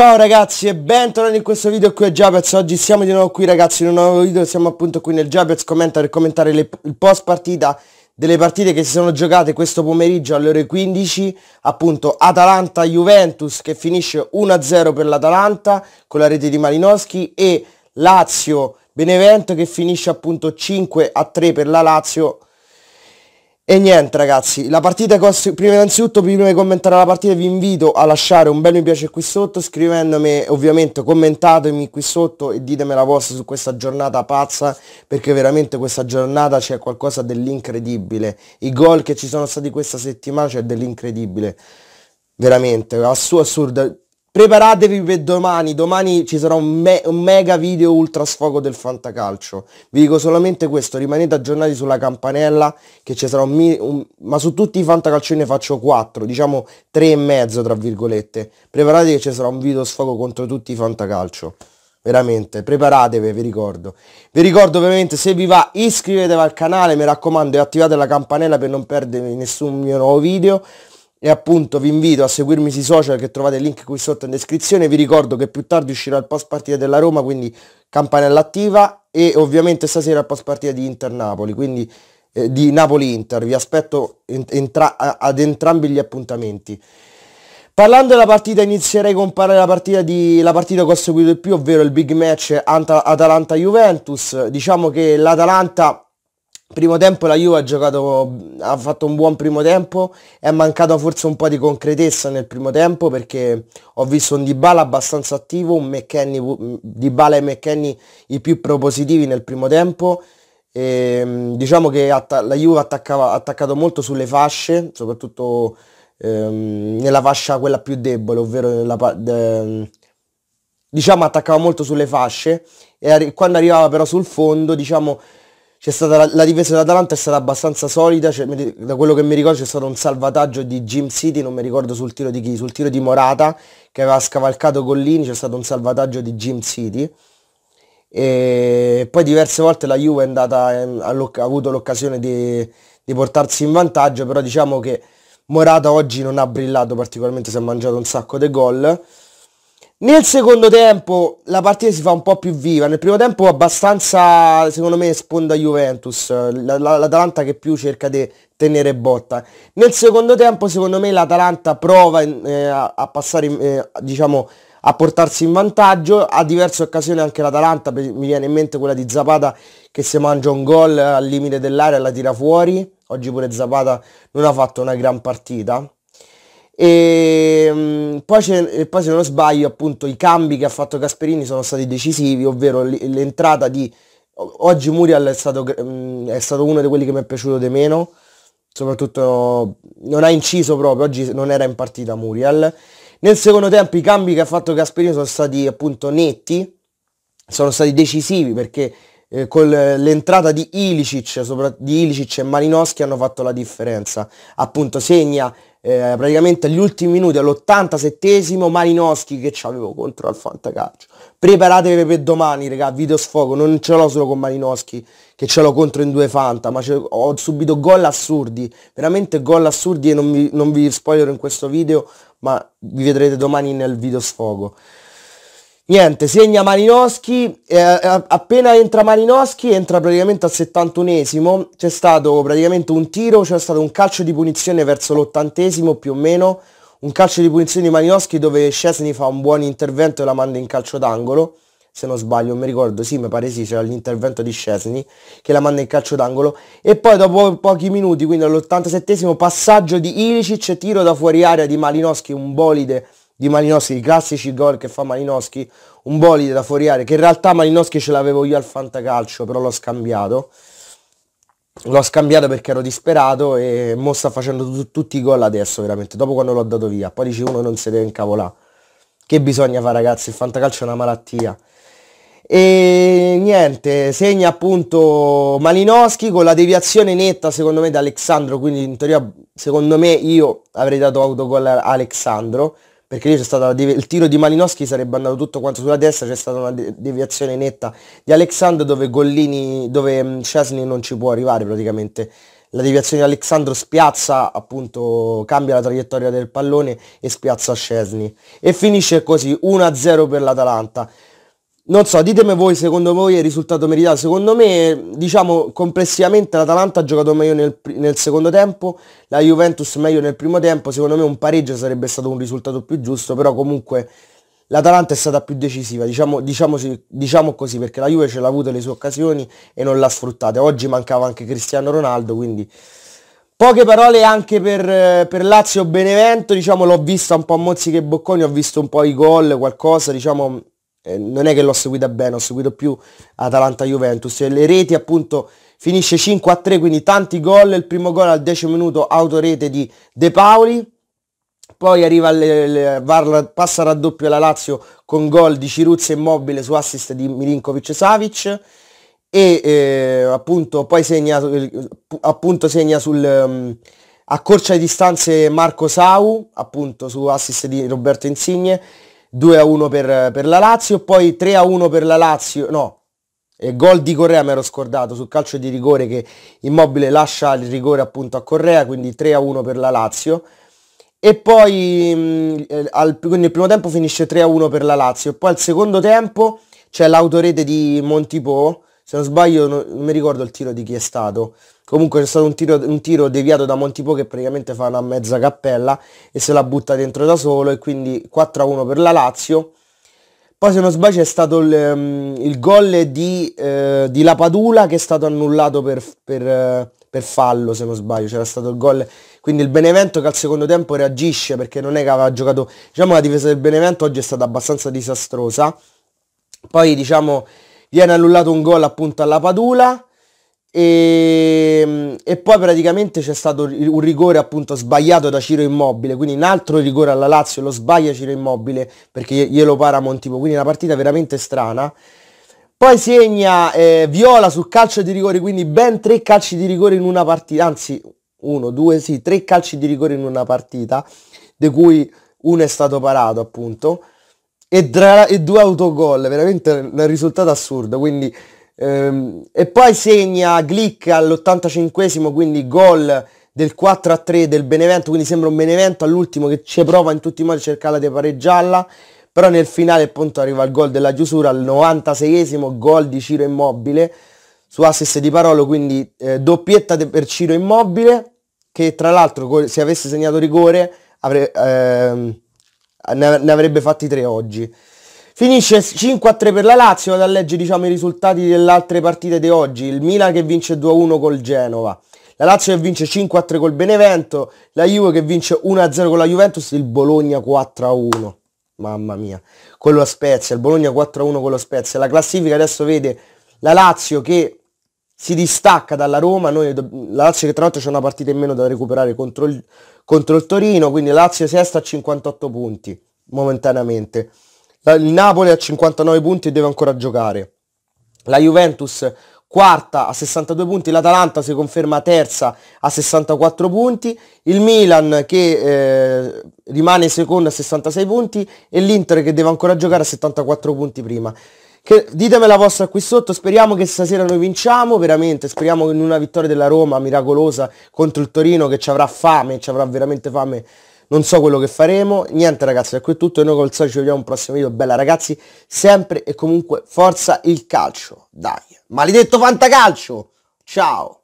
Ciao ragazzi e bentornati in questo video qui a Jabez Oggi siamo di nuovo qui ragazzi in un nuovo video Siamo appunto qui nel Jabez Commenta per commentare le, il post partita Delle partite che si sono giocate questo pomeriggio alle ore 15 Appunto Atalanta-Juventus che finisce 1-0 per l'Atalanta Con la rete di Malinowski E Lazio-Benevento che finisce appunto 5-3 per la Lazio e niente ragazzi, la partita costa, prima innanzitutto prima di commentare la partita vi invito a lasciare un bel mi piace qui sotto, scrivendomi ovviamente, commentatemi qui sotto e ditemi la vostra su questa giornata pazza, perché veramente questa giornata c'è qualcosa dell'incredibile, i gol che ci sono stati questa settimana c'è dell'incredibile, veramente, assurdo, assurdo, Preparatevi per domani, domani ci sarà un, me un, mega video ultra sfogo del fantacalcio. Vi dico solamente questo, rimanete aggiornati sulla campanella che ci sarà un, un ma su tutti i fantacalcio ne faccio 4, diciamo 3 e mezzo tra virgolette. Preparatevi che ci sarà un video sfogo contro tutti i fantacalcio. Veramente, preparatevi, vi ricordo. Vi ricordo ovviamente se vi va iscrivetevi al canale, mi raccomando, e attivate la campanella per non perdere nessun mio nuovo video e appunto vi invito a seguirmi sui social che trovate il link qui sotto in descrizione vi ricordo che più tardi uscirà il post partita della Roma quindi campanella attiva e ovviamente stasera il post partita di Inter Napoli quindi eh, di Napoli Inter vi aspetto entra ad entrambi gli appuntamenti Parlando della partita inizierei con parlare la partita, di, la partita che ho seguito di più, ovvero il big match Atalanta-Juventus. Diciamo che l'Atalanta Primo tempo la Juve ha giocato, ha fatto un buon primo tempo, è mancata forse un po' di concretezza nel primo tempo perché ho visto un Dybala abbastanza attivo, un McKenny, mm, Dybala e McKenny i più propositivi nel primo tempo, e, ehm, diciamo che la Juve ha attaccato molto sulle fasce, soprattutto ehm, nella fascia quella più debole, ovvero nella, de- diciamo attaccava molto sulle fasce e quando arrivava però sul fondo diciamo c'è stata la, la difesa dell'Atalanta è stata abbastanza solida, cioè, da quello che mi ricordo c'è stato un salvataggio di Jim City, non mi ricordo sul tiro di chi, sul tiro di Morata che aveva scavalcato Collini, c'è stato un salvataggio di Jim City. E poi diverse volte la Juve è andata, ehm, ha avuto l'occasione di, di portarsi in vantaggio, però diciamo che Morata oggi non ha brillato particolarmente, si è mangiato un sacco di gol. Nel secondo tempo la partita si fa un po' più viva, nel primo tempo abbastanza secondo me sponda Juventus, l'Atalanta che più cerca di tenere botta. Nel secondo tempo secondo me l'Atalanta prova eh, a passare, eh, diciamo, a portarsi in vantaggio, a diverse occasioni anche l'Atalanta, mi viene in mente quella di Zapata che se mangia un gol al limite dell'area la tira fuori, oggi pure Zapata non ha fatto una gran partita e ehm, poi, e eh, poi, se non sbaglio appunto i cambi che ha fatto Gasperini sono stati decisivi, ovvero l'entrata di... Oggi Muriel è stato, mm, è stato uno di quelli che mi è piaciuto di meno, soprattutto non ha inciso proprio, oggi non era in partita Muriel. Nel secondo tempo i cambi che ha fatto Gasperini sono stati appunto netti, sono stati decisivi perché eh, con l'entrata di Ilicic, sopra, di Ilicic e Malinowski hanno fatto la differenza. Appunto segna eh, praticamente agli ultimi minuti, all'87esimo, Marinoschi che c'avevo contro al Fantacalcio. Preparatevi per domani, raga, video sfogo, non ce l'ho solo con Marinoschi che ce l'ho contro in due Fanta, ma ho subito gol assurdi, veramente gol assurdi e non vi, non vi spoilerò in questo video, ma vi vedrete domani nel video sfogo. Niente, segna Malinowski, eh, appena entra Malinowski entra praticamente al 71esimo, c'è stato praticamente un tiro, c'è stato un calcio di punizione verso l'ottantesimo più o meno, un calcio di punizione di Malinowski dove Scesni fa un buon intervento e la manda in calcio d'angolo, se non sbaglio, mi ricordo, sì, mi pare sì, c'era l'intervento di Scesni che la manda in calcio d'angolo e poi dopo pochi minuti, quindi all'87esimo passaggio di Ilicic, tiro da fuori area di Malinowski, un bolide di Malinowski, i classici gol che fa Malinowski, un bolide da fuori fuoriare, che in realtà Malinowski ce l'avevo io al fantacalcio, però l'ho scambiato. L'ho scambiato perché ero disperato e mo sta facendo t- tutti i gol adesso veramente, dopo quando l'ho dato via. Poi dice uno non si deve incavolare. Che bisogna fare ragazzi, il fantacalcio è una malattia. E niente, segna appunto Malinowski con la deviazione netta secondo me da Alessandro, quindi in teoria secondo me io avrei dato autogol a Alessandro perché lì c'è stato il tiro di Malinowski sarebbe andato tutto quanto sulla destra, c'è stata una deviazione netta di Alexandro dove Gollini, dove mm, Cesny non ci può arrivare praticamente. La deviazione di Alexandro spiazza, appunto, cambia la traiettoria del pallone e spiazza Scesni. E finisce così, 1-0 per l'Atalanta non so, ditemi voi, secondo voi il risultato meritato? Secondo me, diciamo, complessivamente l'Atalanta ha giocato meglio nel, nel, secondo tempo, la Juventus meglio nel primo tempo, secondo me un pareggio sarebbe stato un risultato più giusto, però comunque l'Atalanta è stata più decisiva, diciamo, diciamo, diciamo così, perché la Juve ce l'ha avuta le sue occasioni e non l'ha sfruttata. Oggi mancava anche Cristiano Ronaldo, quindi... Poche parole anche per, per Lazio Benevento, diciamo l'ho vista un po' a mozziche e bocconi, ho visto un po' i gol, qualcosa, diciamo eh, non è che l'ho seguita bene, ho seguito più Atalanta-Juventus e le reti appunto finisce 5 3, quindi tanti gol, il primo gol al 10 minuto autorete di De Paoli, poi arriva le, le, var, passa raddoppio la Lazio con gol di Ciruzza Immobile su assist di Milinkovic Savic e eh, appunto poi segna, appunto segna sul... Um, mm, accorcia le distanze Marco Sau, appunto su assist di Roberto Insigne 2 a 1 per, per la Lazio, poi 3 a 1 per la Lazio, no, gol di Correa mi ero scordato sul calcio di rigore che Immobile lascia il rigore appunto a Correa, quindi 3 a 1 per la Lazio. E poi mm, eh, al, quindi il primo tempo finisce 3 a 1 per la Lazio. Poi al secondo tempo c'è l'autorete di Montipo, se non sbaglio non, mi ricordo il tiro di chi è stato. Comunque c'è stato un tiro, un tiro deviato da Montipo che praticamente fa una mezza cappella e se la butta dentro da solo e quindi 4-1 per la Lazio. Poi se non sbaglio è stato il, ehm, il gol di, eh, di Lapadula che è stato annullato per, per, eh, per fallo se non sbaglio, c'era stato il gol, quindi il Benevento che al secondo tempo reagisce perché non è che aveva giocato, diciamo la difesa del Benevento oggi è stata abbastanza disastrosa, poi diciamo viene annullato un gol appunto alla Padula, e, ehm, e, poi praticamente c'è stato un rigore appunto sbagliato da Ciro Immobile, quindi un altro rigore alla Lazio, lo sbaglia Ciro Immobile perché glielo para Montipo, quindi una partita veramente strana. Poi segna eh, Viola sul calcio di rigore, quindi ben tre calci di rigore in una partita, anzi uno, due, sì, tre calci di rigore in una partita, di cui uno è stato parato appunto, e, dra- e due autogol, veramente un risultato assurdo, quindi Ehm, e poi segna Glick all'85 quindi gol del 4 a 3 del Benevento quindi sembra un Benevento all'ultimo che ci prova in tutti i modi a cercare di pareggiarla però nel finale appunto arriva il gol della chiusura al 96esimo gol di Ciro Immobile su assist di Parolo quindi eh, doppietta per Ciro Immobile che tra l'altro se avesse segnato rigore avre- ehm, ne, avrebbe fatti tre oggi Finisce 5 a 3 per la Lazio, vado a leggere diciamo, i risultati delle altre partite di oggi. Il Milan che vince 2 a 1 col Genova, la Lazio che vince 5 a 3 col Benevento, la Juve che vince 1 a 0 con la Juventus, il Bologna 4 a 1. Mamma mia, con lo Spezia, il Bologna 4 a 1 con lo Spezia. La classifica adesso vede la Lazio che si distacca dalla Roma, Noi, la Lazio che tra l'altro c'è una partita in meno da recuperare contro il, contro il Torino, quindi la Lazio sesta a 58 punti momentaneamente il Napoli ha 59 punti e deve ancora giocare. La Juventus quarta a 62 punti, l'Atalanta si conferma terza a 64 punti, il Milan che eh, rimane seconda a 66 punti e l'Inter che deve ancora giocare a 74 punti prima. Che, ditemi la vostra qui sotto, speriamo che stasera noi vinciamo, veramente, speriamo in una vittoria della Roma miracolosa contro il Torino che ci avrà fame, ci avrà veramente fame non so quello che faremo, niente ragazzi, da qui è tutto e noi col solito ci vediamo un prossimo video, bella ragazzi, sempre e comunque forza il calcio, dai, maledetto fantacalcio, ciao!